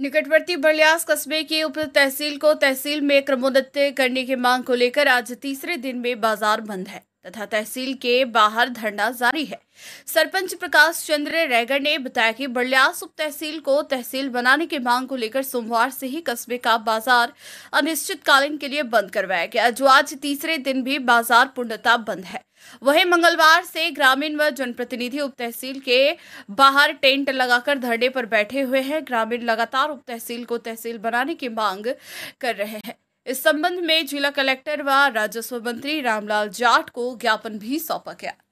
निकटवर्ती बलियास कस्बे की उप तहसील को तहसील में क्रमोन्नत करने की मांग को लेकर आज तीसरे दिन में बाजार बंद है तथा तहसील के बाहर धरना जारी है सरपंच प्रकाश चंद्र रैगर ने बताया कि बड़लियास उप तहसील को तहसील बनाने की मांग को लेकर सोमवार से ही कस्बे का बाजार अनिश्चितकालीन के लिए बंद करवाया गया जो आज तीसरे दिन भी बाजार पूर्णता बंद है वहीं मंगलवार से ग्रामीण व जनप्रतिनिधि उप तहसील के बाहर टेंट लगाकर धरने पर बैठे हुए हैं ग्रामीण लगातार उप तहसील को तहसील बनाने की मांग कर रहे हैं इस संबंध में जिला कलेक्टर व राजस्व मंत्री रामलाल जाट को ज्ञापन भी सौंपा गया